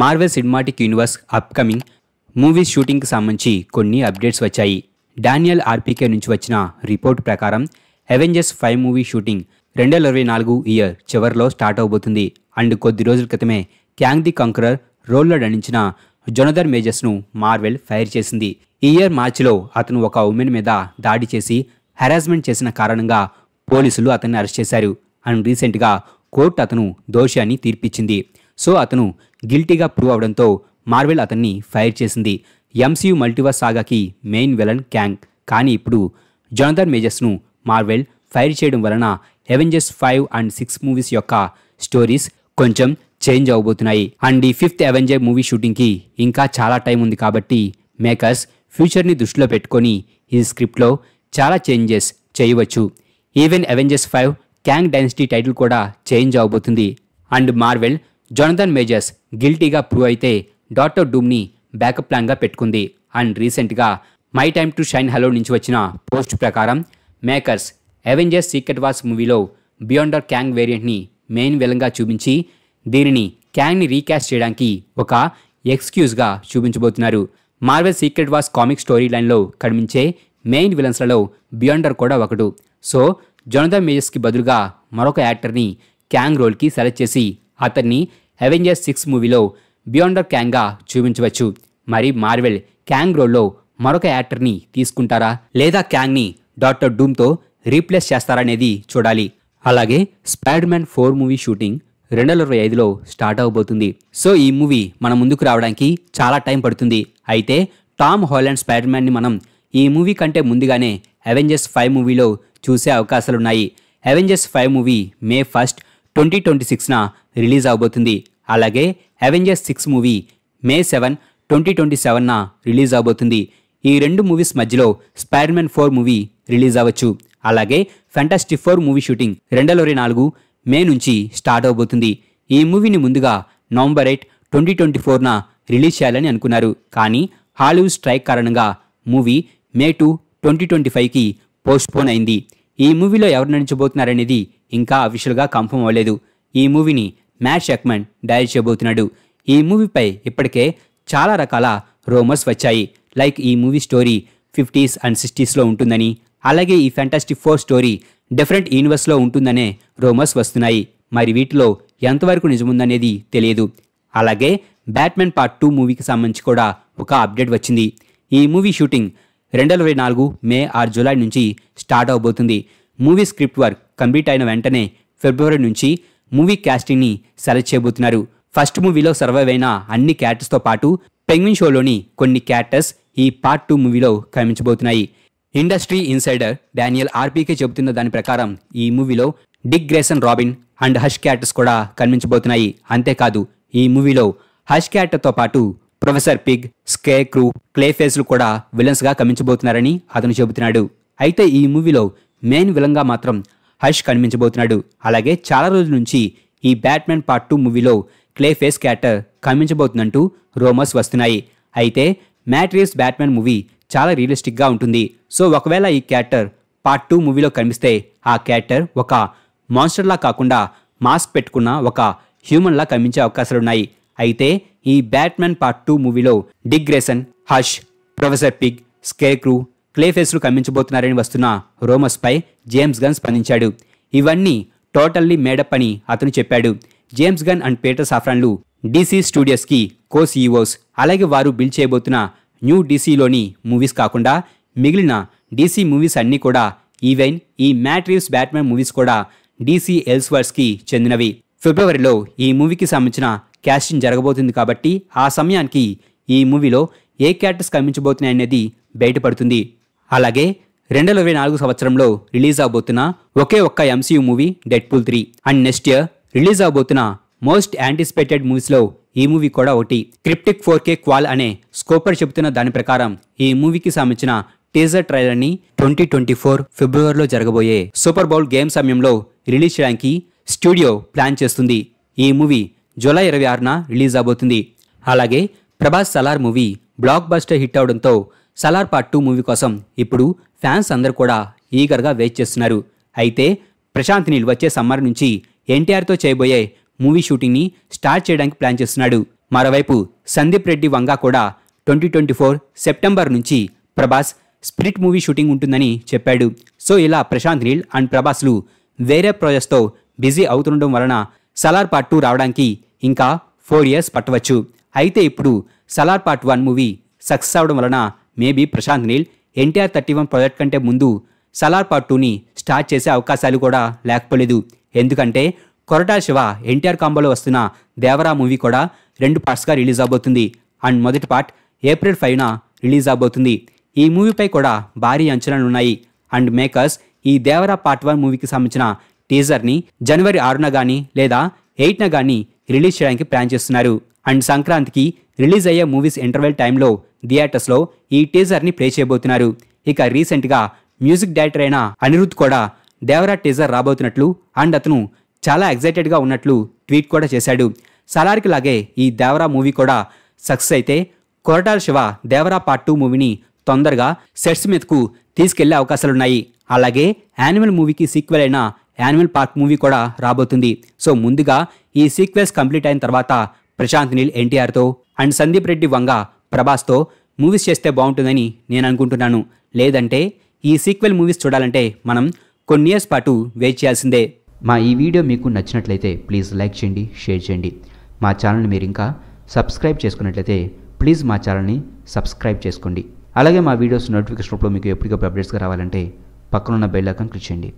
Marvel cinematic universe upcoming movie షూటింగ్కి సంబంధించి కొన్ని అప్డేట్స్ వచ్చాయి డానియల్ ఆర్పీకే నుంచి వచ్చిన రిపోర్ట్ ప్రకారం అవెంజర్స్ ఫైవ్ మూవీ షూటింగ్ రెండు వేల ఇరవై నాలుగు ఇయర్ చివరిలో స్టార్ట్ అవబోతుంది అండ్ కొద్ది రోజుల క్రితమే క్యాంగ్ ది కంకరర్ రోల్లో నడించిన జొనదర్ మేజర్స్ను మార్వెల్ ఫైర్ చేసింది ఈ ఇయర్ మార్చిలో అతను ఒక ఉమెన్ మీద దాడి చేసి హెరాస్మెంట్ చేసిన కారణంగా పోలీసులు అతన్ని అరెస్ట్ చేశారు అండ్ రీసెంట్గా కోర్టు అతను దోషి అని తీర్పిచ్చింది సో అతను గిల్టీగా ప్రూవ్ అవడంతో మార్వెల్ అతన్ని ఫైర్ చేసింది ఎంసీయూ మల్టీవర్ సాగాకి మెయిన్ విలన్ క్యాంగ్ కానీ ఇప్పుడు జొనథన్ మేజర్స్ను మార్వెల్ ఫైర్ చేయడం వలన Avengers five and six movies యొక్క స్టోరీస్ కొంచెం చేంజ్ అవబోతున్నాయి అండ్ ఈ ఫిఫ్త్ అవెంజర్ మూవీ షూటింగ్కి ఇంకా చాలా టైం ఉంది కాబట్టి మేకర్స్ ఫ్యూచర్ని దృష్టిలో పెట్టుకొని ఈ స్క్రిప్ట్లో చాలా చేంజెస్ చేయవచ్చు even Avengers five Kang dynasty title కూడా చేంజ్ అవబోతుంది అండ్ మార్వెల్ జోనదన్ మేజర్స్ గిల్టీగా ప్రూవ్ అయితే డాక్టర్ డూమ్ని బ్యాకప్ ప్లాన్గా పెట్టుకుంది అండ్ రీసెంట్గా my time to shine hello నుంచి వచ్చిన పోస్ట్ ప్రకారం మేకర్స్ అవెంజర్స్ సీక్రెట్ వాస్ మూవీలో బియాండర్ క్యాంగ్ వేరియంట్ని మెయిన్ విలంగా చూపించి దీనిని క్యాంగ్ని రీకాస్ట్ చేయడానికి ఒక ఎక్స్క్యూజ్గా చూపించబోతున్నారు Marvel secret wars comic story లైన్లో కనిపించే మెయిన్ విలన్స్లలో బియాండర్ కూడా ఒకడు సో జొనథన్ మేజర్స్కి బదులుగా మరొక యాక్టర్ని క్యాంగ్ రోల్కి సెలెక్ట్ చేసి అతన్ని అవెంజర్స్ సిక్స్ మూవీలో బియాండర్ క్యాంగ్గా చూపించవచ్చు మరి మార్వెల్ క్యాంగ్ రోల్లో మరొక యాక్టర్ని తీసుకుంటారా లేదా క్యాంగ్ని డాక్టర్ డూమ్తో రీప్లేస్ చేస్తారనేది చూడాలి అలాగే spider man four movie shooting రెండు వేల ఇరవై ఐదులో స్టార్ట్ అవబోతుంది సో ఈ మూవీ మన ముందుకు రావడానికి చాలా టైం పడుతుంది అయితే టామ్ హాలాండ్ స్పైడర్ మ్యాన్ని మనం ఈ మూవీ కంటే ముందుగానే అవెంజర్స్ ఫైవ్ మూవీలో చూసే అవకాశాలున్నాయి Avengers five movie May first twenty twenty సిక్స్న రిలీజ్ అవబోతుంది అలాగే Avengers six movie May seven twenty twenty సెవెన్న రిలీజ్ అవబోతుంది ఈ రెండు మూవీస్ మధ్యలో స్పైర్మెన్ ఫోర్ మూవీ రిలీజ్ అవ్వచ్చు అలాగే ఫ్యాంటాస్టీ ఫోర్ మూవీ షూటింగ్ రెండలోరి నాలుగు మే నుంచి స్టార్ట్ అవబోతుంది ఈ మూవీని ముందుగా నవంబర్ ఎయిట్ ట్వంటీ ట్వంటీ ఫోర్న రిలీజ్ చేయాలని అనుకున్నారు కానీ హాలీవుడ్ స్ట్రైక్ కారణంగా movie May two twenty twenty ఫైవ్కి పోస్ట్పోన్ అయింది ఈ మూవీలో ఎవరు నడిచబోతున్నారనేది ఇంకా అఫీషియల్గా కన్ఫర్మ్ అవ్వలేదు ఈ మూవీని మ్యాచ్ ఎక్మెన్ డైరెక్ట్ చేయబోతున్నాడు ఈ మూవీపై ఇప్పటికే చాలా రకాల రోమర్స్ వచ్చాయి లైక్ ఈ మూవీ స్టోరీ ఫిఫ్టీస్ అండ్ సిక్స్టీస్లో ఉంటుందని అలాగే ఈ ఫ్యాంటాస్టిక్ ఫోర్ స్టోరీ డిఫరెంట్ యూనివర్స్లో ఉంటుందనే రోమర్స్ వస్తున్నాయి మరి వీటిలో ఎంతవరకు నిజముందనేది తెలియదు అలాగే బ్యాట్మెన్ పార్ట్ టూ మూవీకి సంబంధించి కూడా ఒక అప్డేట్ వచ్చింది ఈ మూవీ షూటింగ్ రెండు వేల నాలుగు మే ఆరు జూలై నుంచి స్టార్ట్ అవబోతుంది మూవీ స్క్రిప్ట్ వర్క్ కంప్లీట్ అయిన వెంటనే ఫిబ్రవరి నుంచి మూవీ క్యాస్టింగ్ని సెలెక్ట్ చేయబోతున్నారు ఫస్ట్ మూవీలో సర్వైవ్ అయిన అన్ని క్యారెక్టర్స్తో పాటు పెంగ్విన్ షోలోని కొన్ని క్యారెక్టర్స్ ఈ పార్ట్ టూ మూవీలో కనిపించబోతున్నాయి ఇండస్ట్రీ ఇన్సైడర్ డానియల్ ఆర్పీకే చెబుతున్న దాని ప్రకారం ఈ మూవీలో Dick Grayson Robin and Hush characters కూడా కనిపించబోతున్నాయి అంతేకాదు ఈ మూవీలో హష్ క్యారెక్టర్తో పాటు professor pig scarecrow clay ఫేస్లు కూడా విలన్స్గా కమించబోతున్నారని అతను చెబుతున్నాడు అయితే ఈ మూవీలో మెయిన్ విలన్గా మాత్రం హర్ష్ కనిపించబోతున్నాడు అలాగే చాలా రోజుల నుంచి ఈ బ్యాట్మెన్ పార్ట్ టూ మూవీలో క్లే ఫేస్ క్యారెక్టర్ కనిపించబోతుందంటూ రోమర్స్ వస్తున్నాయి అయితే మ్యాట్రియస్ బ్యాట్మెన్ మూవీ చాలా రియలిస్టిక్గా ఉంటుంది సో ఒకవేళ ఈ క్యారెక్టర్ పార్ట్ టూ మూవీలో కనిపిస్తే ఆ క్యారెక్టర్ ఒక మాన్స్టర్లా కాకుండా మాస్క్ పెట్టుకున్న ఒక హ్యూమన్లా కనిపించే అవకాశాలున్నాయి అయితే ఈ బ్యాట్మెన్ పార్ట్ టూ మూవీలో Dick Grayson Hush professor pig scarecrow క్లేఫేస్లు కమ్మించబోతున్నారని వస్తున్న రోమస్పై జేమ్స్ గన్ స్పందించాడు ఇవన్నీ టోటల్లీ మేడప్ అని అతను చెప్పాడు జేమ్స్ గన్ అండ్ పీటర్ సాఫ్రాన్లు డీసీ స్టూడియోస్కి కో సీఈఓస్ అలాగే వారు బిల్డ్ చేయబోతున్న న్యూ డీసీలోని మూవీస్ కాకుండా మిగిలిన డీసీ మూవీస్ అన్నీ కూడా ఈవెన్ ఈ మ్యాట్ రీవ్స్ బ్యాట్మెన్ మూవీస్ కూడా డీసీ ఎల్స్వర్స్కి చెందినవి ఫిబ్రవరిలో ఈ మూవీకి సంబంధించిన క్యాస్టింగ్ జరగబోతుంది కాబట్టి ఆ సమయానికి ఈ మూవీలో ఏ క్యారెక్టర్స్ అనేది బయటపడుతుంది అలాగే రెండు వేల ఇరవై నాలుగు సంవత్సరంలో రిలీజ్ అవబోతున్న ఒకే ఒక్క MCU movie dead Deadpool three and next year release అవబోతున్న మోస్ట్ యాంటిసిపేటెడ్ మూవీస్లో ఈ మూవీ కూడా ఒకటి క్రిప్టిక్ ఫోర్ కే క్వాల్ అనే స్కోపర్ చెబుతున్న దాని ప్రకారం ఈ మూవీకి సంబంధించిన టీజర్ ట్రైలర్ని ట్వంటీ ట్వంటీ ఫోర్ ఫిబ్రవరిలో జరగబోయే సూపర్ బౌల్ గేమ్ సమయంలో రిలీజ్ చేయడానికి స్టూడియో ప్లాన్ చేస్తుంది ఈ మూవీ జూలై ఇరవై ఆరున రిలీజ్ అవబోతుంది అలాగే Prabhas Salaar movie blockbuster hit అవడంతో సలార్ పార్ట్ టూ మూవీ కోసం ఇప్పుడు ఫ్యాన్స్ అందరూ కూడా ఈగర్గా వెయిట్ చేస్తున్నారు అయితే ప్రశాంత్ నీల్ వచ్చే సమ్మర్ నుంచి ఎన్టీఆర్తో చేయబోయే మూవీ షూటింగ్ని స్టార్ట్ చేయడానికి ప్లాన్ చేస్తున్నాడు మరోవైపు సందీప్ రెడ్డి వంగా కూడా ట్వంటీ ట్వంటీ ఫోర్ సెప్టెంబర్ నుంచి ప్రభాస్ స్పిరిట్ మూవీ షూటింగ్ ఉంటుందని చెప్పాడు సో ఇలా ప్రశాంత్ నీల్ అండ్ ప్రభాస్లు వేరే ప్రాజెక్ట్స్తో బిజీ అవుతుండడం వలన సలార్ పార్ట్ టూ రావడానికి ఇంకా ఫోర్ ఇయర్స్ పట్టవచ్చు అయితే ఇప్పుడు Salaar part one movie success అవడం వలన maybe Prashanth Neel NTR thirty one project కంటే ముందు సలార్ పార్ట్ టూని స్టార్ట్ చేసే అవకాశాలు కూడా లేకపోలేదు ఎందుకంటే కొరటా శివ ఎన్టీఆర్ కాంబోలో వస్తున్న దేవరా మూవీ కూడా రెండు పార్ట్స్గా రిలీజ్ అవబోతుంది అండ్ మొదటి పార్ట్ ఏప్రిల్ ఫైవ్న రిలీజ్ అవబోతుంది ఈ మూవీపై కూడా భారీ అంచనాలు ఉన్నాయి అండ్ మేకర్స్ ఈ దేవరా పార్ట్ వన్ మూవీకి సంబంధించిన టీజర్ని జనవరి ఆరున కానీ లేదా ఎయిట్న కానీ రిలీజ్ చేయడానికి ప్లాన్ చేస్తున్నారు అండ్ సంక్రాంతికి రిలీజ్ అయ్యే మూవీస్ ఇంటర్వెల్ టైంలో థియేటర్స్లో ఈ టీజర్ని ప్లే చేయబోతున్నారు ఇక రీసెంట్గా మ్యూజిక్ డైరెక్టర్ అయిన అనిరుద్ కూడా దేవరా టీజర్ రాబోతున్నట్లు అండ్ అతను చాలా ఎగ్జైటెడ్గా ఉన్నట్లు ట్వీట్ కూడా చేశాడు సలార్కి లాగే ఈ దేవరా మూవీ కూడా సక్సెస్ అయితే కొరటాల శివ దేవరా పార్ట్ టూ మూవీని తొందరగా సెట్స్ మీదకు తీసుకెళ్లే అవకాశాలున్నాయి అలాగే యానిమల్ మూవీకి సీక్వెల్ అయిన యానిమల్ పార్క్ మూవీ కూడా రాబోతుంది సో ముందుగా ఈ సీక్వెన్స్ కంప్లీట్ అయిన తర్వాత ప్రశాంత్ నీల్ ఎన్టీఆర్తో అండ్ సందీప్ రెడ్డి వంగ ప్రభాస్తో మూవీస్ చేస్తే బాగుంటుందని నేను అనుకుంటున్నాను లేదంటే ఈ సీక్వెల్ మూవీస్ చూడాలంటే మనం కొన్ని ఇయర్స్ పాటు వెయిట్ చేయాల్సిందే మా ఈ వీడియో మీకు నచ్చినట్లయితే ప్లీజ్ లైక్ చేయండి షేర్ చేయండి మా ఛానల్ని మీరు ఇంకా సబ్స్క్రైబ్ చేసుకున్నట్లయితే ప్లీజ్ మా ఛానల్ని సబ్స్క్రైబ్ చేసుకోండి అలాగే మా వీడియోస్ నోటిఫికేషన్ రూపంలో మీకు ఎప్పటికప్పుడు అప్డేట్స్గా రావాలంటే పక్కనున్న బెల్ ఐకాన్ క్లిక్ చేయండి